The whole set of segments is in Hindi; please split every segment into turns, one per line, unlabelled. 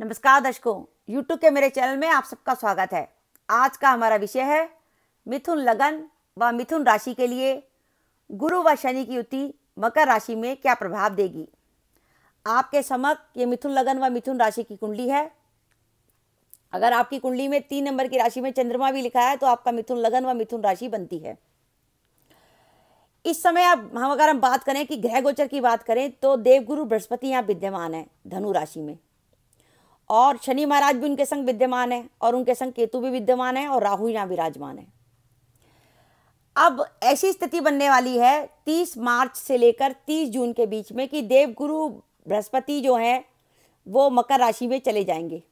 नमस्कार दर्शकों यूट्यूब के मेरे चैनल में आप सबका स्वागत है आज का हमारा विषय है मिथुन लगन व मिथुन राशि के लिए गुरु व शनि की युति मकर राशि में क्या प्रभाव देगी आपके समक ये मिथुन लगन व मिथुन राशि की कुंडली है अगर आपकी कुंडली में तीन नंबर की राशि में चंद्रमा भी लिखा है तो आपका मिथुन लगन व मिथुन राशि बनती है इस समय अब हम अगर हम बात करें कि ग्रह गोचर की बात करें तो देवगुरु बृहस्पति यहाँ विद्यमान है धनु राशि में और शनि महाराज भी उनके संग विद्यमान है और उनके संग केतु भी विद्यमान है और राहु यहाँ विराजमान है अब ऐसी स्थिति बनने वाली है 30 मार्च से लेकर 30 जून के बीच में कि देवगुरु बृहस्पति जो हैं वो मकर राशि में चले जाएंगे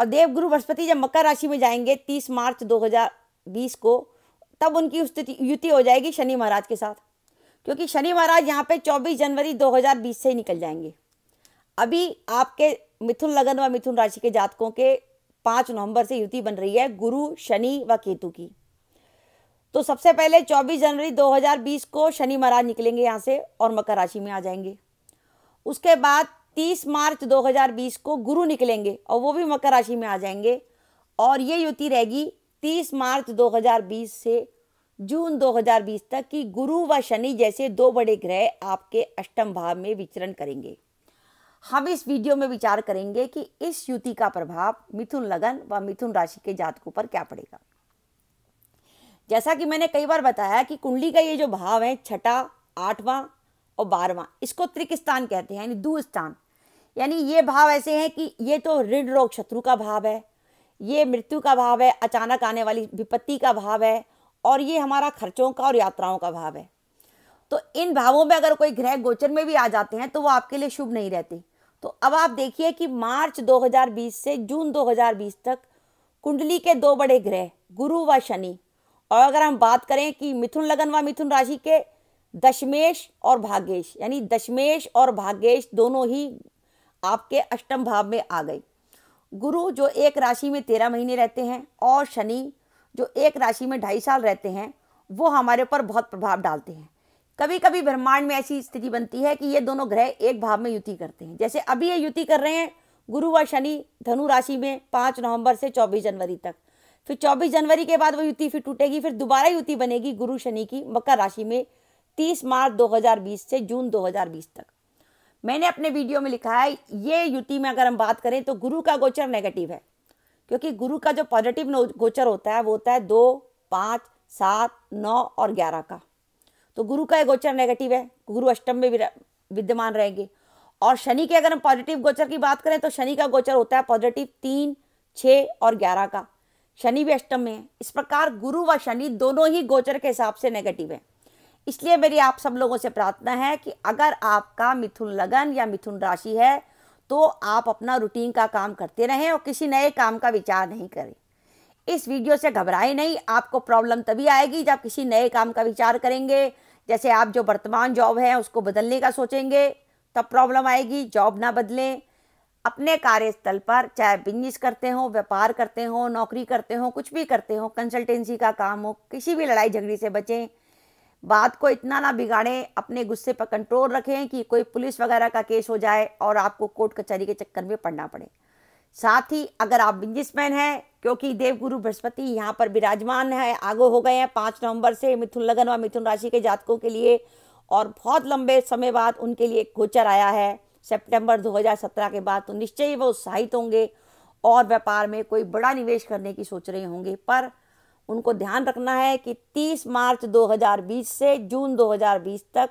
और देवगुरु बृहस्पति जब मकर राशि में जाएंगे 30 मार्च 2020 को तब उनकी स्थिति युति हो जाएगी शनि महाराज के साथ क्योंकि शनि महाराज यहाँ पे 24 जनवरी 2020 से ही निकल जाएंगे अभी आपके मिथुन लगन व मिथुन राशि के जातकों के पांच नवंबर से युति बन रही है गुरु शनि व केतु की तो सबसे पहले 24 जनवरी 2020 को शनि महाराज निकलेंगे यहाँ से और मकर राशि में आ जाएंगे उसके बाद 30 मार्च 2020 को गुरु निकलेंगे और वो भी मकर राशि में आ जाएंगे और ये युति रहेगी 30 मार्च 2020 से जून 2020 तक कि गुरु व शनि जैसे दो बड़े ग्रह आपके अष्टम भाव में विचरण करेंगे हम इस वीडियो में विचार करेंगे कि इस युति का प्रभाव मिथुन लगन व मिथुन राशि के जातकों पर क्या पड़ेगा जैसा कि मैंने कई बार बताया कि कुंडली का ये जो भाव है छठा आठवां और बारवां इसको त्रिक स्थान कहते हैं यानी दू स्थान यानी ये भाव ऐसे हैं कि ये तो ऋण रोग शत्रु का भाव है ये मृत्यु का भाव है अचानक आने वाली विपत्ति का भाव है और ये हमारा खर्चों का और यात्राओं का भाव है तो इन भावों में अगर कोई ग्रह गोचर में भी आ जाते हैं तो वो आपके लिए शुभ नहीं रहते तो अब आप देखिए कि मार्च 2020 से जून 2020 तक कुंडली के दो बड़े ग्रह गुरु व शनि और अगर हम बात करें कि मिथुन लगन व मिथुन राशि के दशमेश और भाग्येश यानी दशमेश और भाग्येश दोनों ही आपके अष्टम भाव में आ गए गुरु जो एक राशि में तेरह महीने रहते हैं और शनि जो एक राशि में ढाई साल रहते हैं वो हमारे ऊपर बहुत प्रभाव डालते हैं कभी कभी ब्रह्मांड में ऐसी स्थिति बनती है कि ये दोनों ग्रह एक भाव में युति करते हैं जैसे अभी ये युति कर रहे हैं गुरु व शनि धनु राशि में पाँच नवंबर से चौबीस जनवरी तक फिर चौबीस जनवरी के बाद वो युति फिर टूटेगी फिर दोबारा युति बनेगी गुरु शनि की मकर राशि में तीस मार्च 2020 से जून 2020 तक मैंने अपने वीडियो में लिखा है ये युति में अगर हम बात करें तो गुरु का गोचर नेगेटिव है क्योंकि गुरु का जो पॉजिटिव गोचर होता है वो होता है दो पाँच सात नौ और ग्यारह का तो गुरु का गोचर नेगेटिव है गुरु अष्टम में विद्यमान रहेंगे और शनि के अगर हम पॉजिटिव गोचर की बात करें तो शनि का गोचर होता है पॉजिटिव तीन छः और ग्यारह का शनि भी अष्टम में है इस प्रकार गुरु व शनि दोनों ही गोचर के हिसाब से नेगेटिव है इसलिए मेरी आप सब लोगों से प्रार्थना है कि अगर आपका मिथुन लगन या मिथुन राशि है तो आप अपना रूटीन का काम करते रहें और किसी नए काम का विचार नहीं करें इस वीडियो से घबराए नहीं आपको प्रॉब्लम तभी आएगी जब किसी नए काम का विचार करेंगे जैसे आप जो वर्तमान जॉब है उसको बदलने का सोचेंगे तब प्रॉब्लम आएगी जॉब ना बदलें अपने कार्यस्थल पर चाहे बिजनेस करते हो व्यापार करते हो नौकरी करते हो कुछ भी करते हो कंसल्टेंसी का काम हो किसी भी लड़ाई झगड़े से बचें बात को इतना ना बिगाड़ें अपने गुस्से पर कंट्रोल रखें कि कोई पुलिस वगैरह का केस हो जाए और आपको कोर्ट कचहरी के चक्कर में पड़ना पड़े साथ ही अगर आप बिजनेसमैन हैं क्योंकि देवगुरु बृहस्पति यहाँ पर विराजमान है आगो हो गए हैं पाँच नवंबर से मिथुन लगन व मिथुन राशि के जातकों के लिए और बहुत लंबे समय बाद उनके लिए एक गोचर आया है सितंबर 2017 के बाद तो निश्चय ही वो उत्साहित होंगे और व्यापार में कोई बड़ा निवेश करने की सोच रहे होंगे पर उनको ध्यान रखना है कि 30 मार्च 2020 से जून 2020 तक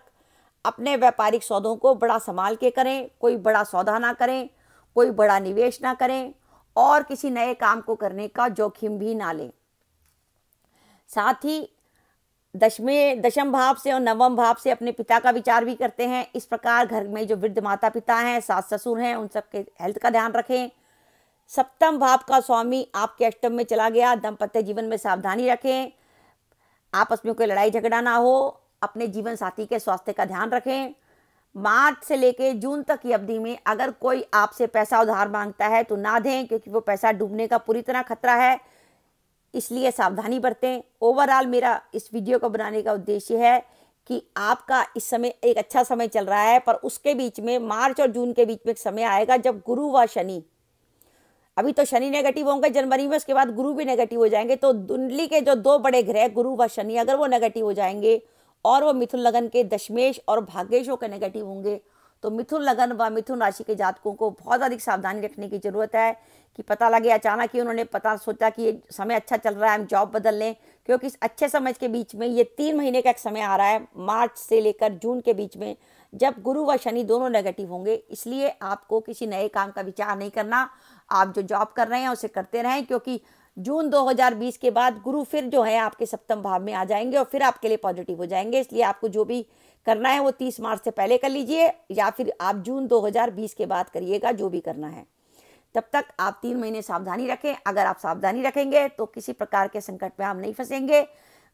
अपने व्यापारिक सौदों को बड़ा संभाल के करें कोई बड़ा सौदा ना करें कोई बड़ा निवेश ना करें और किसी नए काम को करने का जोखिम भी ना लें साथ ही दशमे दशम भाव से और नवम भाव से अपने पिता का विचार भी करते हैं इस प्रकार घर में जो वृद्ध माता पिता हैं सास ससुर हैं उन सबके हेल्थ का ध्यान रखें सप्तम भाव का स्वामी आपके अष्टम में चला गया दंपत्य जीवन में सावधानी रखें आपस में कोई लड़ाई झगड़ा ना हो अपने जीवन साथी के स्वास्थ्य का ध्यान रखें मार्च से लेके जून तक की अवधि में अगर कोई आपसे पैसा उधार मांगता है तो ना दें क्योंकि वो पैसा डूबने का पूरी तरह खतरा है इसलिए सावधानी बरतें ओवरऑल मेरा इस वीडियो को बनाने का उद्देश्य है कि आपका इस समय एक अच्छा समय चल रहा है पर उसके बीच में मार्च और जून के बीच में एक समय आएगा जब गुरु व शनि अभी तो शनि नेगेटिव होंगे जनवरी में उसके बाद गुरु भी नेगेटिव हो जाएंगे तो दुंडली के जो दो बड़े ग्रह गुरु व शनि अगर वो नेगेटिव हो जाएंगे और वो मिथुन लगन के दशमेश और भाग्यशों के नेगेटिव होंगे तो मिथुन लगन व मिथुन राशि के जातकों को बहुत अधिक सावधानी रखने की ज़रूरत है कि पता लगे अचानक ही उन्होंने पता सोचा कि ये समय अच्छा चल रहा है हम जॉब बदल लें क्योंकि इस अच्छे समय के बीच में ये तीन महीने का एक समय आ रहा है मार्च से लेकर जून के बीच में जब गुरु व शनि दोनों नेगेटिव होंगे इसलिए आपको किसी नए काम का विचार नहीं करना आप जो जॉब कर रहे हैं उसे करते रहें क्योंकि जून 2020 के बाद गुरु फिर जो है आपके सप्तम भाव में आ जाएंगे और फिर आपके लिए पॉजिटिव हो जाएंगे इसलिए आपको जो भी करना है वो 30 मार्च से पहले कर लीजिए या फिर आप जून 2020 के बाद करिएगा जो भी करना है तब तक आप तीन महीने सावधानी रखें अगर आप सावधानी रखेंगे तो किसी प्रकार के संकट में आप नहीं फंसेंगे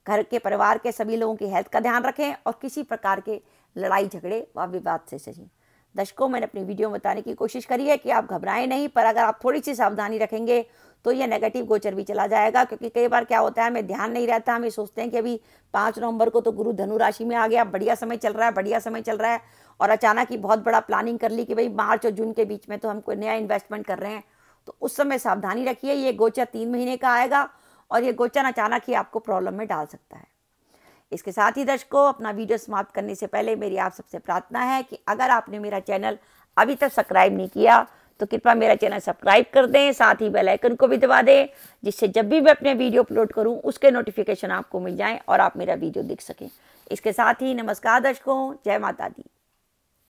घर के परिवार के सभी लोगों की हेल्थ का ध्यान रखें और किसी प्रकार के लड़ाई झगड़े व विवाद से सजें दर्शकों मैंने अपनी वीडियो में बताने की कोशिश करी है कि आप घबराएं नहीं पर अगर आप थोड़ी सी सावधानी रखेंगे तो ये नेगेटिव गोचर भी चला जाएगा क्योंकि कई बार क्या होता है हमें ध्यान नहीं रहता हम ये सोचते हैं कि अभी पाँच नवंबर को तो गुरु धनु राशि में आ गया बढ़िया समय चल रहा है बढ़िया समय चल रहा है और अचानक ही बहुत बड़ा प्लानिंग कर ली कि भाई मार्च और जून के बीच में तो हम कोई नया इन्वेस्टमेंट कर रहे हैं तो उस समय सावधानी रखिए ये गोचर तीन महीने का आएगा और ये गोचर अचानक ही आपको प्रॉब्लम में डाल सकता है इसके साथ ही दर्शकों अपना वीडियो समाप्त करने से पहले मेरी आप सबसे प्रार्थना है कि अगर आपने मेरा चैनल अभी तक सब्सक्राइब नहीं किया तो कृपया मेरा चैनल सब्सक्राइब कर दें साथ ही बेल आइकन को भी दबा दें जिससे जब भी मैं अपने वीडियो अपलोड करूं उसके नोटिफिकेशन आपको मिल जाएं और आप मेरा वीडियो देख सकें इसके साथ ही नमस्कार दर्शकों जय माता दी